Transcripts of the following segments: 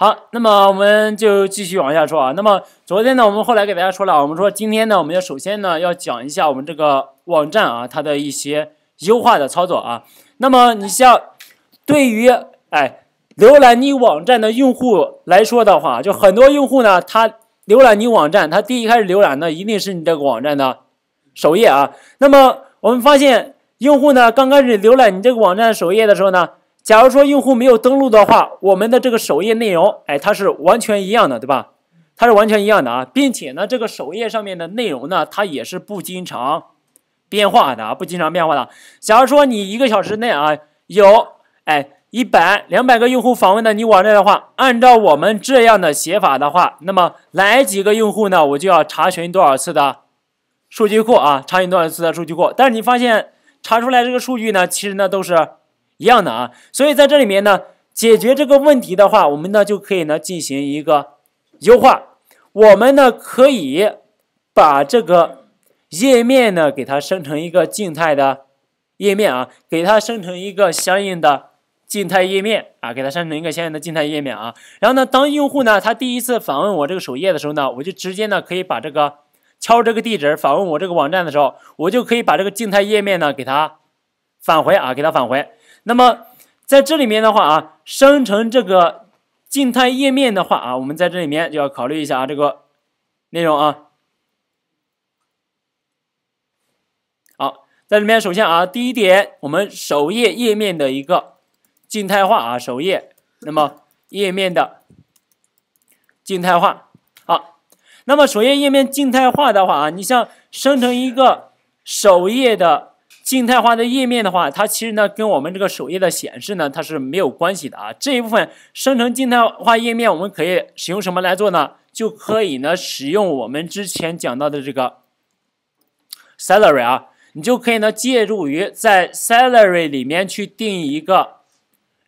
好，那么我们就继续往下说啊。那么昨天呢，我们后来给大家说了，我们说今天呢，我们要首先呢要讲一下我们这个网站啊，它的一些优化的操作啊。那么你像对于哎浏览你网站的用户来说的话，就很多用户呢，他浏览你网站，他第一开始浏览的一定是你这个网站的首页啊。那么我们发现用户呢，刚开始浏览你这个网站首页的时候呢。假如说用户没有登录的话，我们的这个首页内容，哎，它是完全一样的，对吧？它是完全一样的啊，并且呢，这个首页上面的内容呢，它也是不经常变化的，啊，不经常变化的。假如说你一个小时内啊，有哎一百、两百个用户访问的你网站的话，按照我们这样的写法的话，那么来几个用户呢，我就要查询多少次的数据库啊，查询多少次的数据库。但是你发现查出来这个数据呢，其实呢都是。一样的啊，所以在这里面呢，解决这个问题的话，我们呢就可以呢进行一个优化。我们呢可以把这个页面呢给它生成一个静态的页面啊，给它生成一个相应的静态页面啊，给它生成一个相应的静态页面啊。然后呢，当用户呢他第一次访问我这个首页的时候呢，我就直接呢可以把这个敲这个地址访问我这个网站的时候，我就可以把这个静态页面呢给它返回啊，给它返回。那么在这里面的话啊，生成这个静态页面的话啊，我们在这里面就要考虑一下啊这个内容啊。好，在里面首先啊，第一点，我们首页页面的一个静态化啊，首页那么页面的静态化。好，那么首页页面静态化的话啊，你像生成一个首页的。静态化的页面的话，它其实呢跟我们这个首页的显示呢它是没有关系的啊。这一部分生成静态化页面，我们可以使用什么来做呢？就可以呢使用我们之前讲到的这个 salary 啊，你就可以呢借助于在 salary 里面去定义一个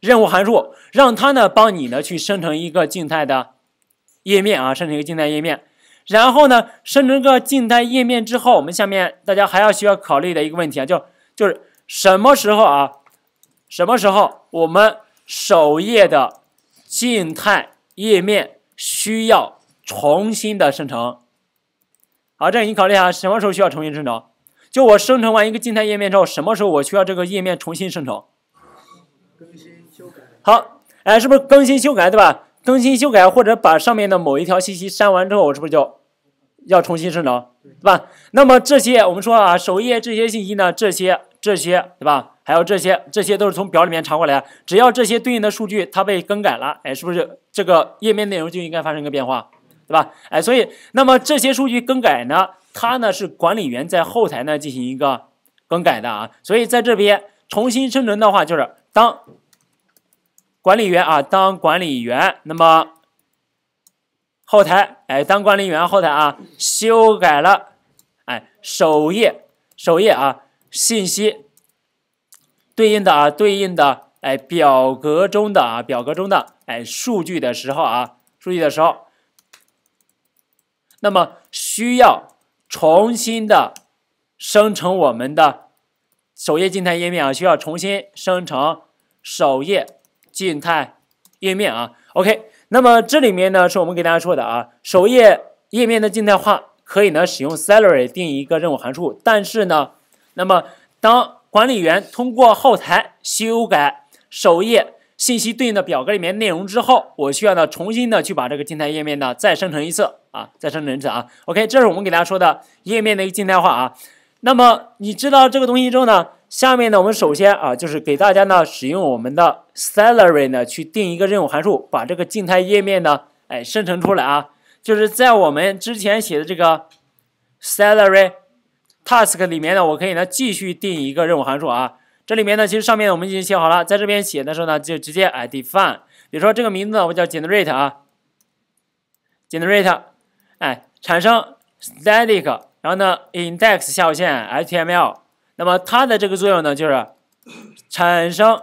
任务函数，让它呢帮你呢去生成一个静态的页面啊，生成一个静态页面。然后呢生成个静态页面之后，我们下面大家还要需要考虑的一个问题啊，就就是什么时候啊？什么时候我们首页的静态页面需要重新的生成？好，这你考虑一下，什么时候需要重新生成？就我生成完一个静态页面之后，什么时候我需要这个页面重新生成？更新修改。好，哎，是不是更新修改，对吧？更新修改或者把上面的某一条信息删完之后，我是不是就？要重新生成，对吧？那么这些我们说啊，首页这些信息呢，这些这些，对吧？还有这些，这些都是从表里面查过来。只要这些对应的数据它被更改了，哎，是不是这个页面内容就应该发生一个变化，对吧？哎，所以那么这些数据更改呢，它呢是管理员在后台呢进行一个更改的啊。所以在这边重新生成的话，就是当管理员啊，当管理员那么。后台，哎，当管理员后台啊，修改了，哎，首页，首页啊，信息对应的啊，对应的哎，表格中的啊，表格中的哎，数据的时候啊，数据的时候，那么需要重新的生成我们的首页静态页面啊，需要重新生成首页静态页面啊，OK。那么这里面呢，是我们给大家说的啊，首页页面的静态化可以呢使用 salary 定一个任务函数，但是呢，那么当管理员通过后台修改首页信息对应的表格里面内容之后，我需要呢重新的去把这个静态页面呢再生成一次啊，再生成一次啊。OK，这是我们给大家说的页面的一个静态化啊。那么你知道这个东西之后呢？下面呢，我们首先啊，就是给大家呢使用我们的 salary 呢去定一个任务函数，把这个静态页面呢哎生成出来啊。就是在我们之前写的这个 salary task 里面呢，我可以呢继续定一个任务函数啊。这里面呢，其实上面我们已经写好了，在这边写的时候呢，就直接哎 define。比如说这个名字我叫 generate 啊，generate 哎产生 static，然后呢 index 下划线 html。那么它的这个作用呢，就是产生，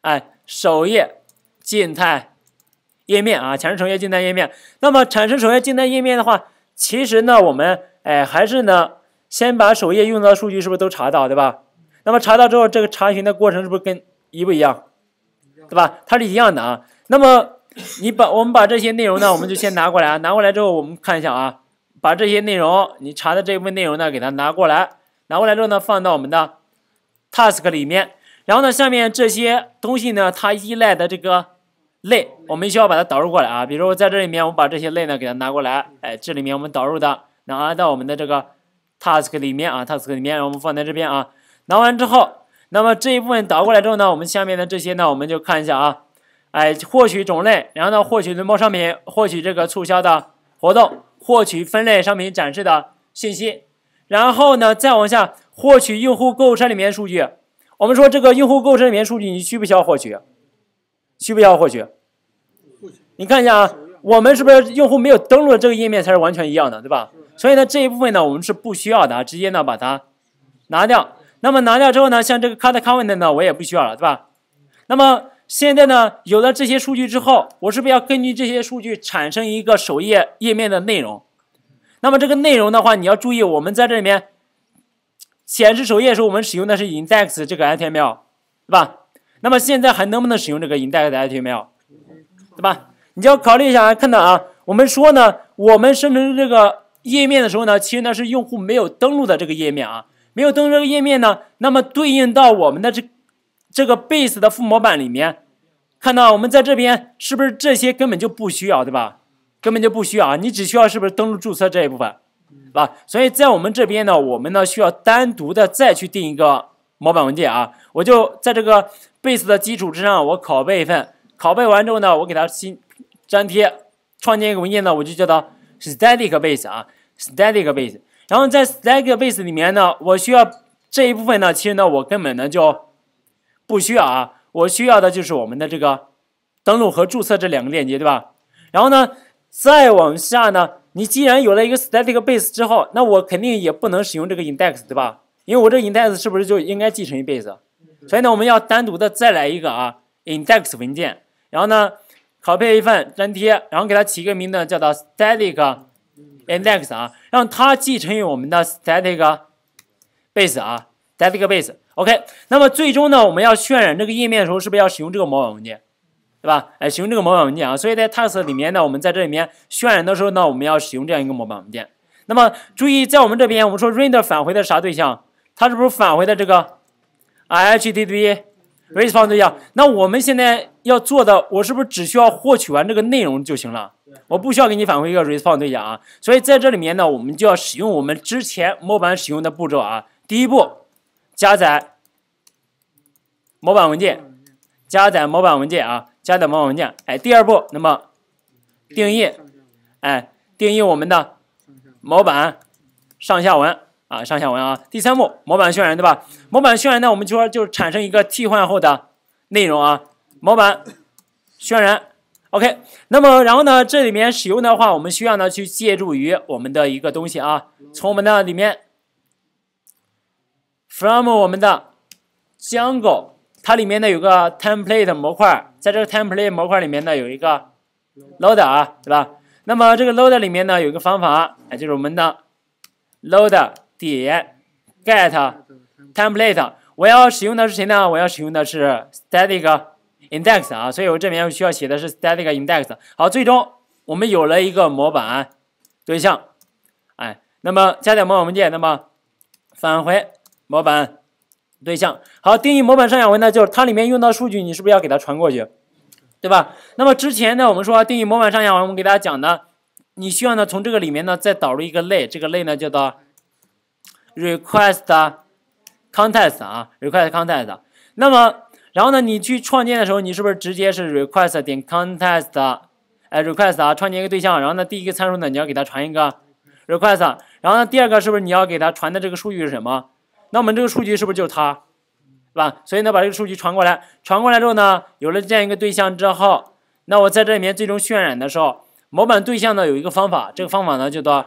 哎，首页静态页面啊，产生首页静态页面。那么产生首页静态页面的话，其实呢，我们哎还是呢，先把首页用到的数据是不是都查到，对吧？那么查到之后，这个查询的过程是不是跟一不一样？对吧？它是一样的啊。那么你把我们把这些内容呢，我们就先拿过来啊，拿过来之后，我们看一下啊，把这些内容，你查的这部分内容呢，给它拿过来。拿过来之后呢，放到我们的 task 里面。然后呢，下面这些东西呢，它依赖的这个类，我们需要把它导入过来啊。比如我在这里面，我把这些类呢给它拿过来。哎，这里面我们导入的，拿到我们的这个 task 里面啊。task 里面，我们放在这边啊。拿完之后，那么这一部分导过来之后呢，我们下面的这些呢，我们就看一下啊。哎，获取种类，然后呢，获取轮播商品，获取这个促销的活动，获取分类商品展示的信息。然后呢，再往下获取用户购物车里面数据。我们说这个用户购物车里面数据，你需不需要获取？需不需要获取？你看一下啊，我们是不是用户没有登录这个页面才是完全一样的，对吧？所以呢，这一部分呢，我们是不需要的，直接呢把它拿掉。那么拿掉之后呢，像这个 c u t content 呢，我也不需要了，对吧？那么现在呢，有了这些数据之后，我是不是要根据这些数据产生一个首页页面的内容？那么这个内容的话，你要注意，我们在这里面显示首页的时候，我们使用的是 index 这个 HTML，对吧？那么现在还能不能使用这个 index HTML，对吧？你就要考虑一下，看到啊，我们说呢，我们生成这个页面的时候呢，其实呢是用户没有登录的这个页面啊，没有登录这个页面呢，那么对应到我们的这这个 base 的副模板里面，看到我们在这边是不是这些根本就不需要，对吧？根本就不需要啊！你只需要是不是登录注册这一部分，是吧？所以在我们这边呢，我们呢需要单独的再去定一个模板文件啊。我就在这个 base 的基础之上，我拷贝一份，拷贝完之后呢，我给它新粘贴，创建一个文件呢，我就叫它 static base 啊，static base。然后在 static base 里面呢，我需要这一部分呢，其实呢，我根本呢就不需要啊，我需要的就是我们的这个登录和注册这两个链接，对吧？然后呢？再往下呢，你既然有了一个 static base 之后，那我肯定也不能使用这个 index，对吧？因为我这 index 是不是就应该继承于 base？所以呢，我们要单独的再来一个啊 index 文件，然后呢，拷贝一份粘贴，然后给它起一个名字叫做 static index 啊，让它继承于我们的 static base 啊 static base。OK，那么最终呢，我们要渲染这个页面的时候，是不是要使用这个模板文件？对吧？哎，使用这个模板文件啊，所以在 t a s k 里面呢，我们在这里面渲染的时候呢，我们要使用这样一个模板文件。那么注意，在我们这边，我们说 render 返回的啥对象？它是不是返回的这个 HTTP response 对象？那我们现在要做的，我是不是只需要获取完这个内容就行了？我不需要给你返回一个 response 对象啊。所以在这里面呢，我们就要使用我们之前模板使用的步骤啊。第一步，加载模板文件，加载模板文件啊。加载板文件，哎，第二步，那么定义，哎，定义我们的模板上下文啊，上下文啊。第三步，模板渲染，对吧？模板渲染呢，我们就说就产生一个替换后的内容啊。模板渲染，OK。那么然后呢，这里面使用的话，我们需要呢去借助于我们的一个东西啊，从我们的里面，from 我们的 j u n g l e 它里面呢有个 template 模块，在这个 template 模块里面呢有一个 load e r 啊，对吧？那么这个 load 里面呢有一个方法，哎，就是我们的 load 点 get template。我要使用的是谁呢？我要使用的是 static index 啊，所以我这边需要写的是 static index。好，最终我们有了一个模板对象，哎，那么加载模板文件，那么返回模板。对象好，定义模板上下文呢，就是它里面用到数据，你是不是要给它传过去，对吧？那么之前呢，我们说定义模板上下文，我们给大家讲的，你需要呢从这个里面呢再导入一个类，这个类呢叫做 request context 啊 request context。那么然后呢，你去创建的时候，你是不是直接是 request 点 context，哎 request 啊创建一个对象，然后呢第一个参数呢你要给它传一个 request，然后呢，第二个是不是你要给它传的这个数据是什么？那我们这个数据是不是就是它，是吧？所以呢，把这个数据传过来，传过来之后呢，有了这样一个对象之后，那我在这里面最终渲染的时候，模板对象呢有一个方法，这个方法呢叫做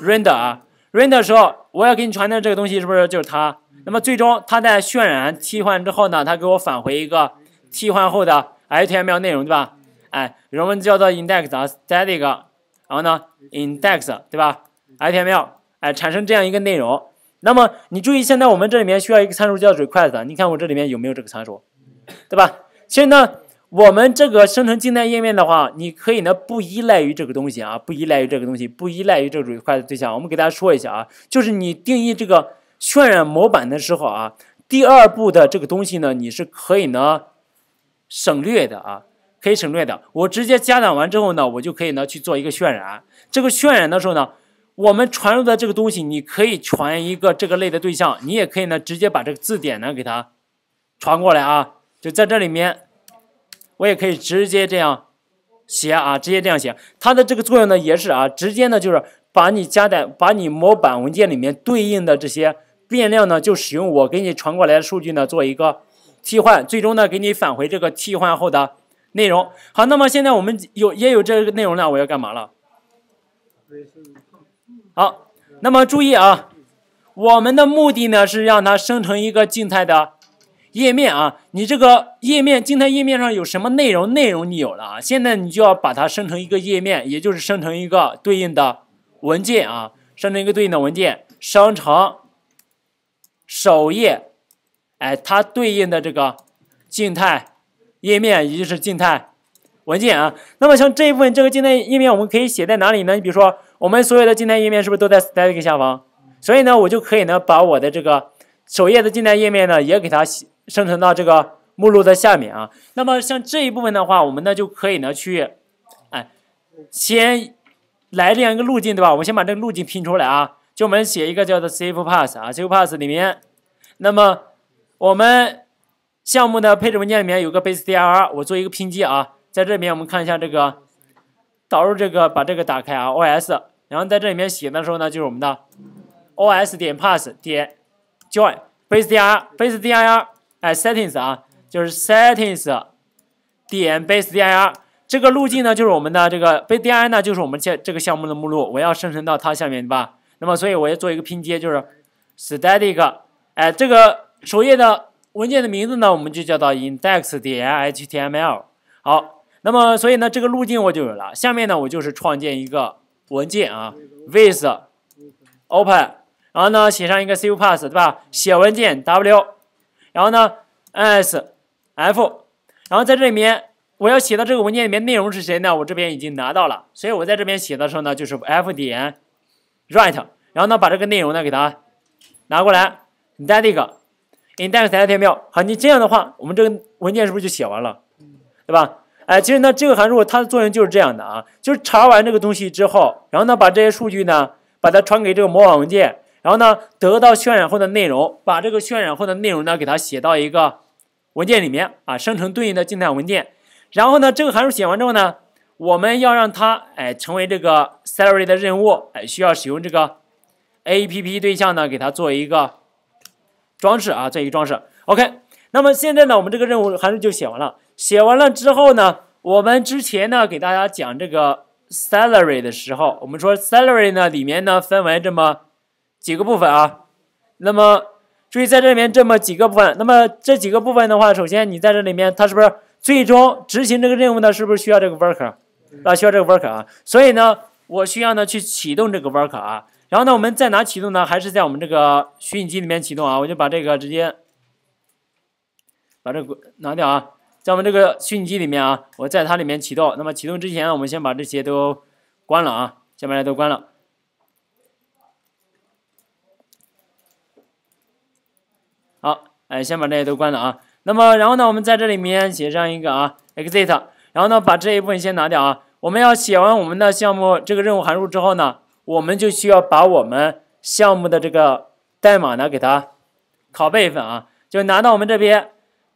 render 啊。render 时候，我要给你传的这个东西是不是就是它？那么最终它在渲染替换之后呢，它给我返回一个替换后的 HTML 内容，对吧？哎，原文叫做 index 啊 static，然后呢 index 对吧？HTML，哎，产生这样一个内容。那么你注意，现在我们这里面需要一个参数叫 request，你看我这里面有没有这个参数，对吧？其实呢，我们这个生成静态页面的话，你可以呢不依赖于这个东西啊，不依赖于这个东西，不依赖于这个 request 对象。我们给大家说一下啊，就是你定义这个渲染模板的时候啊，第二步的这个东西呢，你是可以呢省略的啊，可以省略的。我直接加载完之后呢，我就可以呢去做一个渲染，这个渲染的时候呢。我们传入的这个东西，你可以传一个这个类的对象，你也可以呢，直接把这个字典呢给它传过来啊。就在这里面，我也可以直接这样写啊，直接这样写。它的这个作用呢，也是啊，直接呢就是把你加载、把你模板文件里面对应的这些变量呢，就使用我给你传过来的数据呢做一个替换，最终呢给你返回这个替换后的内容。好，那么现在我们有也有这个内容了，我要干嘛了？好，那么注意啊，我们的目的呢是让它生成一个静态的页面啊。你这个页面静态页面上有什么内容？内容你有了啊，现在你就要把它生成一个页面，也就是生成一个对应的文件啊，生成一个对应的文件，生成首页，哎，它对应的这个静态页面也就是静态文件啊。那么像这一部分这个静态页面，我们可以写在哪里呢？你比如说。我们所有的静态页面是不是都在 static 下方？所以呢，我就可以呢把我的这个首页的静态页面呢也给它生成到这个目录的下面啊。那么像这一部分的话，我们呢就可以呢去，哎，先来这样一个路径对吧？我们先把这个路径拼出来啊。就我们写一个叫做 safe p a s s 啊 safe p a s s 里面，那么我们项目的配置文件里面有个 base dr 我做一个拼接啊，在这边我们看一下这个导入这个，把这个打开啊 os。然后在这里面写的时候呢，就是我们的 O S 点 pass 点 j o i n base dir base dir 哎 settings 啊，就是 settings 点 base dir 这个路径呢，就是我们的这个 base dir 呢，就是我们这这个项目的目录，我要生成到它下面对吧。那么，所以我要做一个拼接，就是 static 哎这个首页的文件的名字呢，我们就叫做 index 点 html 好。那么，所以呢，这个路径我就有了。下面呢，我就是创建一个。文件啊，with open，然后呢写上一个 save p a s s 对吧？写文件 w，然后呢 s f，然后在这里面我要写的这个文件里面内容是谁呢？我这边已经拿到了，所以我在这边写的时候呢就是 f 点 write，然后呢把这个内容呢给它拿过来，你带这个 index 在 t 在没有？好，你这样的话，我们这个文件是不是就写完了，对吧？哎，其实呢，这个函数它的作用就是这样的啊，就是查完这个东西之后，然后呢，把这些数据呢，把它传给这个模板文件，然后呢，得到渲染后的内容，把这个渲染后的内容呢，给它写到一个文件里面啊，生成对应的静态文件。然后呢，这个函数写完之后呢，我们要让它哎成为这个 s a l a r y 的任务，哎，需要使用这个 app 对象呢，给它做一个装饰啊，做一个装饰。OK，那么现在呢，我们这个任务函数就写完了。写完了之后呢，我们之前呢给大家讲这个 salary 的时候，我们说 salary 呢里面呢分为这么几个部分啊。那么注意在这里面这么几个部分，那么这几个部分的话，首先你在这里面它是不是最终执行这个任务呢？是不是需要这个 worker 啊？需要这个 worker 啊？所以呢，我需要呢去启动这个 worker 啊。然后呢，我们在哪启动呢？还是在我们这个虚拟机里面启动啊？我就把这个直接把这个拿掉啊。在我们这个虚拟机里面啊，我在它里面启动。那么启动之前，我们先把这些都关了啊，先把都关了。好，哎，先把这些都关了啊。那么然后呢，我们在这里面写上一个啊，exit。然后呢，把这一部分先拿掉啊。我们要写完我们的项目这个任务函数之后呢，我们就需要把我们项目的这个代码呢给它拷贝一份啊，就拿到我们这边。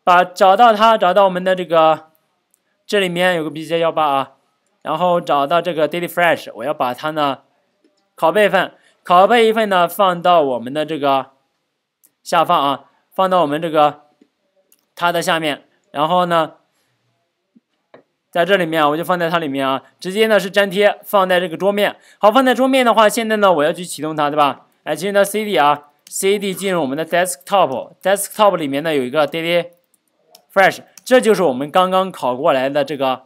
把找到它，找到我们的这个，这里面有个 B J 幺八啊，然后找到这个 Daily Fresh，我要把它呢，拷贝一份，拷贝一份呢，放到我们的这个下放啊，放到我们这个它的下面，然后呢，在这里面我就放在它里面啊，直接呢是粘贴放在这个桌面。好，放在桌面的话，现在呢我要去启动它，对吧？哎，进入 C D 啊，C D 进入我们的 Desktop，Desktop 里面呢有一个 Daily。fresh，这就是我们刚刚考过来的这个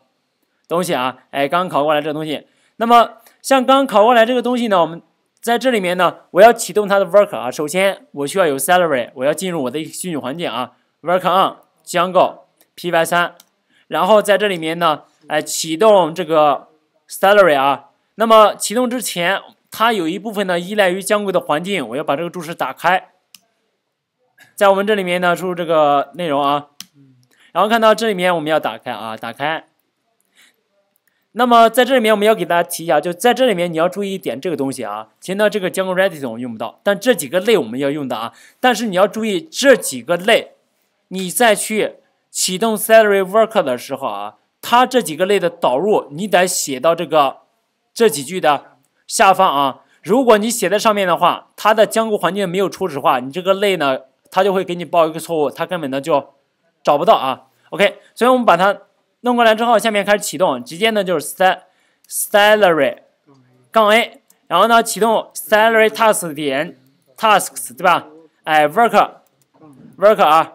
东西啊，哎，刚考过来这个东西。那么像刚考过来这个东西呢，我们在这里面呢，我要启动它的 worker 啊。首先我需要有 salary，我要进入我的虚拟环境啊。worker on，江购 P Y 三，然后在这里面呢，哎，启动这个 salary 啊。那么启动之前，它有一部分呢依赖于江购的环境，我要把这个注释打开。在我们这里面呢，输入这个内容啊。然后看到这里面我们要打开啊，打开。那么在这里面我们要给大家提一下，就在这里面你要注意一点这个东西啊，前到这个 Django Redis 我们用不到，但这几个类我们要用的啊。但是你要注意这几个类，你再去启动 s a l a r y Worker 的时候啊，它这几个类的导入你得写到这个这几句的下方啊。如果你写在上面的话，它的 Django 环境没有初始化，你这个类呢，它就会给你报一个错误，它根本呢就。找不到啊，OK，所以我们把它弄过来之后，下面开始启动，直接呢就是 salary 杠 a，然后呢启动 salary task 点 tasks 对吧？哎 worker worker 啊，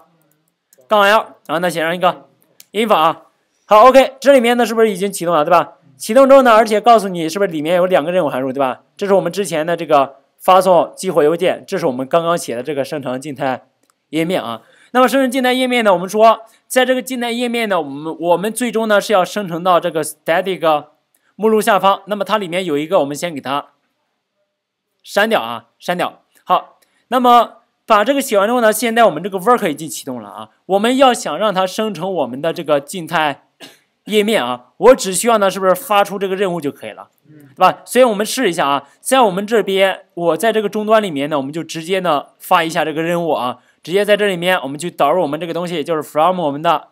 杠 l，然后呢写上一个 info 啊，好，OK，这里面呢是不是已经启动了对吧？启动之后呢，而且告诉你是不是里面有两个任务函数对吧？这是我们之前的这个发送激活邮件，这是我们刚刚写的这个生成静态页面啊。那么生成静态页面呢？我们说，在这个静态页面呢，我们我们最终呢是要生成到这个 static 目录下方。那么它里面有一个，我们先给它删掉啊，删掉。好，那么把这个写完之后呢，现在我们这个 work 已经启动了啊。我们要想让它生成我们的这个静态页面啊，我只需要呢，是不是发出这个任务就可以了？对吧？所以我们试一下啊，在我们这边，我在这个终端里面呢，我们就直接呢发一下这个任务啊。直接在这里面，我们去导入我们这个东西，就是 from 我们的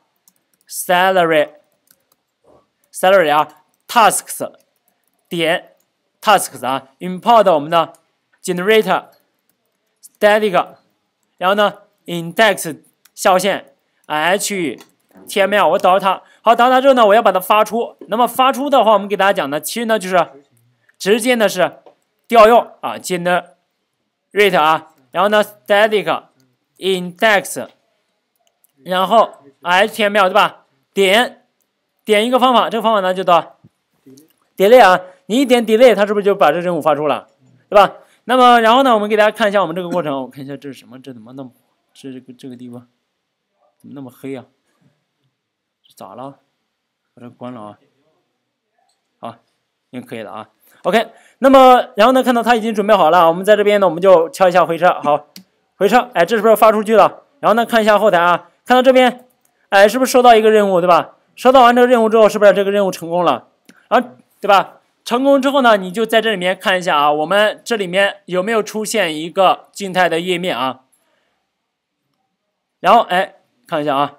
salary，salary 啊 tasks，点 tasks 啊 import 我们的 generator，static，然后呢 index 下划线 h，t，m，l 我导入它。好，导入它之后呢，我要把它发出。那么发出的话，我们给大家讲的，其实呢就是直接呢是调用啊 g e n e r a t e 啊，然后呢 static。index，然后 h t m l 对吧？点点一个方法，这个方法呢叫做 delay 啊。你一点 delay，它是不是就把这任务发出了，对吧？那么然后呢，我们给大家看一下我们这个过程。我看一下这是什么？这怎么那么这个这个地方怎么那么黑呀？咋了？把这关了啊！好，应该可以了啊。OK，那么然后呢，看到它已经准备好了，我们在这边呢，我们就敲一下回车。好。回车，哎，这是不是发出去了？然后呢，看一下后台啊，看到这边，哎，是不是收到一个任务，对吧？收到完这个任务之后，是不是这个任务成功了？然后，对吧？成功之后呢，你就在这里面看一下啊，我们这里面有没有出现一个静态的页面啊？然后，哎，看一下啊，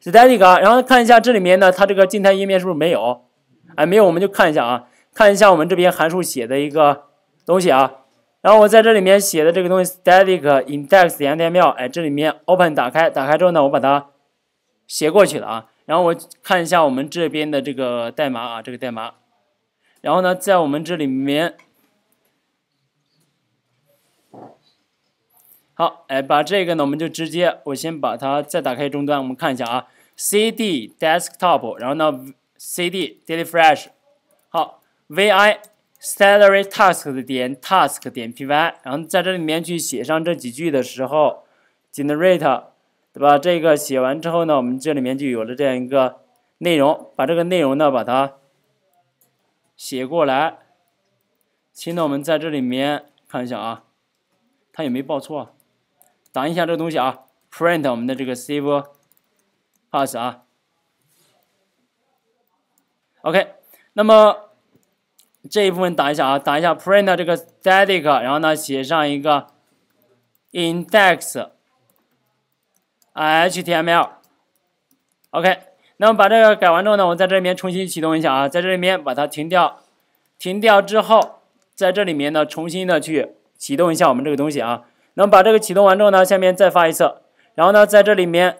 是在这个，然后看一下这里面呢，它这个静态页面是不是没有？哎，没有，我们就看一下啊，看一下我们这边函数写的一个东西啊。然后我在这里面写的这个东西 static i n d e x y a 庙，哎，这里面 open 打开，打开之后呢，我把它写过去了啊。然后我看一下我们这边的这个代码啊，这个代码。然后呢，在我们这里面，好，哎，把这个呢，我们就直接，我先把它再打开终端，我们看一下啊。cd desktop，然后呢，cd dailyfresh，好，vi。salary task 的点 task 点 py，然后在这里面去写上这几句的时候，generate 对吧？这个写完之后呢，我们这里面就有了这样一个内容，把这个内容呢把它写过来。现在我们在这里面看一下啊，它也没报错，挡一下这个东西啊。print 我们的这个 save p a s s 啊。OK，那么。这一部分打一下啊，打一下 print 这个 static，然后呢写上一个 index.html，OK。那么把这个改完之后呢，我在这里面重新启动一下啊，在这里面把它停掉，停掉之后，在这里面呢重新的去启动一下我们这个东西啊。那么把这个启动完之后呢，下面再发一次，然后呢在这里面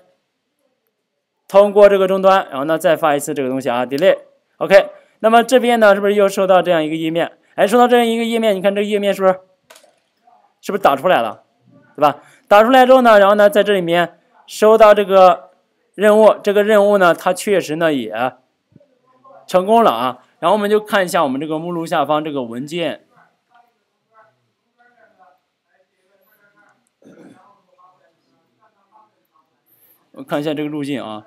通过这个终端，然后呢再发一次这个东西啊，delay，OK。那么这边呢，是不是又收到这样一个页面？哎，收到这样一个页面，你看这个页面是不是是不是打出来了，对吧？打出来之后呢，然后呢，在这里面收到这个任务，这个任务呢，它确实呢也成功了啊。然后我们就看一下我们这个目录下方这个文件，我看一下这个路径啊。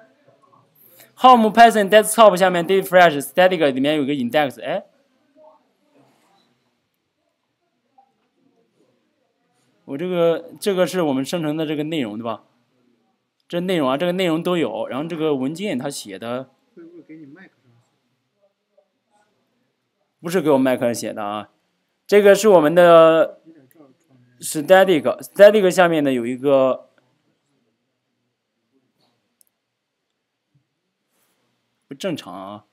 Tom Python Desktop 下面 d e t a Fresh Static 里面有个 Index，哎，我这个这个是我们生成的这个内容对吧？这内容啊，这个内容都有，然后这个文件它写的，不是给我麦克写的啊，这个是我们的 Static Static 下面呢有一个。正常啊，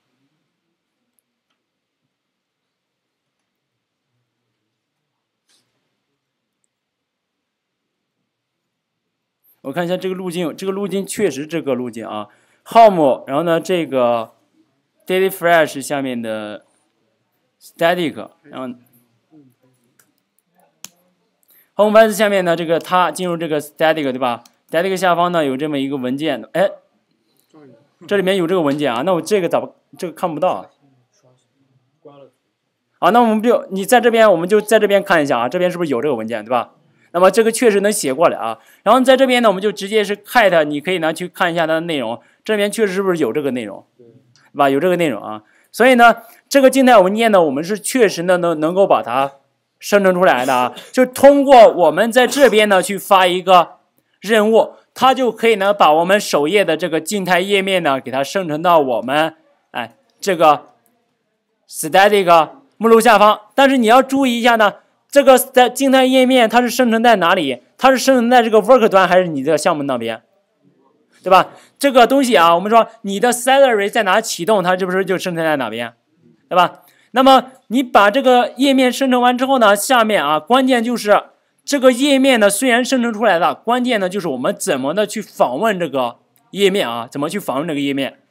我看一下这个路径，这个路径确实这个路径啊，home，然后呢这个，daily fresh 下面的，static，然后，home base 下面呢这个它进入这个 static 对吧？static 下方呢有这么一个文件，哎。这里面有这个文件啊，那我这个咋不这个看不到？啊，那我们就你在这边，我们就在这边看一下啊，这边是不是有这个文件，对吧？那么这个确实能写过来啊。然后在这边呢，我们就直接是 cat，你可以呢去看一下它的内容，这边确实是不是有这个内容，对吧？有这个内容啊。所以呢，这个静态文件呢，我们是确实呢能能够把它生成出来的啊，就通过我们在这边呢去发一个任务。它就可以呢，把我们首页的这个静态页面呢，给它生成到我们哎这个 static 目录下方。但是你要注意一下呢，这个在静态页面它是生成在哪里？它是生成在这个 w o r k 端还是你这个项目那边，对吧？这个东西啊，我们说你的 s a l a r y 在哪启动，它是不是就生成在哪边，对吧？那么你把这个页面生成完之后呢，下面啊，关键就是。这个页面呢，虽然生成出来了，关键呢就是我们怎么的去访问这个页面啊？怎么去访问这个页面？